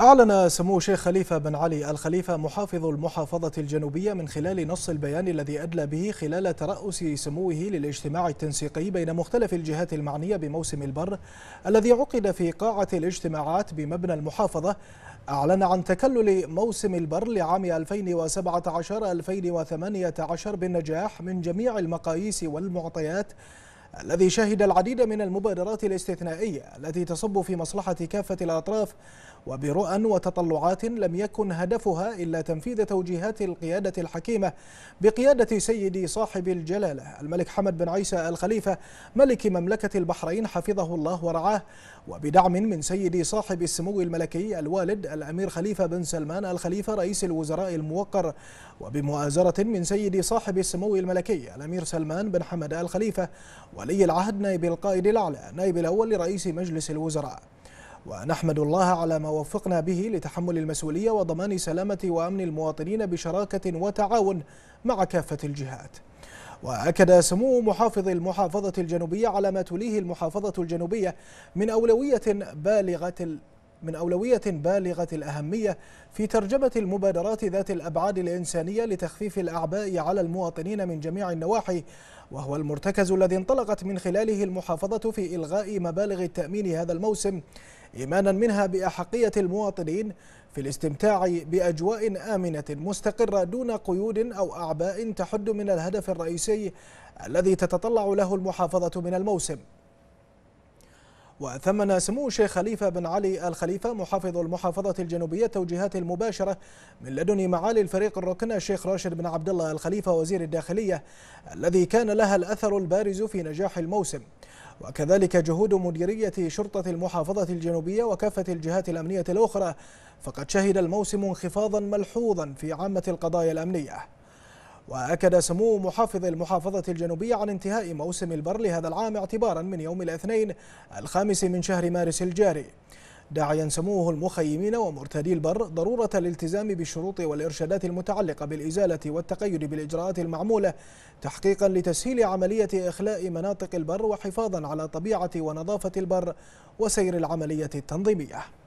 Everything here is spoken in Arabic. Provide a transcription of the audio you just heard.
أعلن سمو شيخ خليفة بن علي الخليفة محافظ المحافظة الجنوبية من خلال نص البيان الذي أدلى به خلال ترأس سموه للاجتماع التنسيقي بين مختلف الجهات المعنية بموسم البر الذي عقد في قاعة الاجتماعات بمبنى المحافظة أعلن عن تكلل موسم البر لعام 2017-2018 بالنجاح من جميع المقاييس والمعطيات الذي شهد العديد من المبادرات الاستثنائية التي تصب في مصلحة كافة الأطراف وبرؤى وتطلعات لم يكن هدفها إلا تنفيذ توجيهات القيادة الحكيمة بقيادة سيدي صاحب الجلالة الملك حمد بن عيسى الخليفة ملك مملكة البحرين حفظه الله ورعاه وبدعم من سيدي صاحب السمو الملكي الوالد الأمير خليفة بن سلمان الخليفة رئيس الوزراء الموقر وبمؤازرة من سيدي صاحب السمو الملكي الأمير سلمان بن حمد الخليفة ولي العهد نائب القائد الأعلى نائب الأول لرئيس مجلس الوزراء ونحمد الله على ما وفقنا به لتحمل المسؤولية وضمان سلامة وأمن المواطنين بشراكة وتعاون مع كافة الجهات وأكد سمو محافظ المحافظة الجنوبية على ما تليه المحافظة الجنوبية من أولوية بالغة من أولوية بالغة الأهمية في ترجمة المبادرات ذات الأبعاد الإنسانية لتخفيف الأعباء على المواطنين من جميع النواحي وهو المرتكز الذي انطلقت من خلاله المحافظة في إلغاء مبالغ التأمين هذا الموسم إيمانا منها بأحقية المواطنين في الاستمتاع بأجواء آمنة مستقرة دون قيود أو أعباء تحد من الهدف الرئيسي الذي تتطلع له المحافظة من الموسم وثمن سمو الشيخ خليفة بن علي الخليفة محافظ المحافظة الجنوبية التوجيهات المباشرة من لدن معالي الفريق الركن الشيخ راشد بن عبد الله الخليفة وزير الداخلية الذي كان لها الأثر البارز في نجاح الموسم وكذلك جهود مديرية شرطة المحافظة الجنوبية وكافة الجهات الأمنية الأخرى فقد شهد الموسم انخفاضا ملحوظا في عامة القضايا الأمنية وأكد سمو محافظ المحافظة الجنوبية عن انتهاء موسم البر لهذا العام اعتبارا من يوم الاثنين الخامس من شهر مارس الجاري داعيا سموه المخيمين ومرتدي البر ضرورة الالتزام بالشروط والإرشادات المتعلقة بالإزالة والتقيد بالإجراءات المعمولة تحقيقا لتسهيل عملية إخلاء مناطق البر وحفاظا على طبيعة ونظافة البر وسير العملية التنظيمية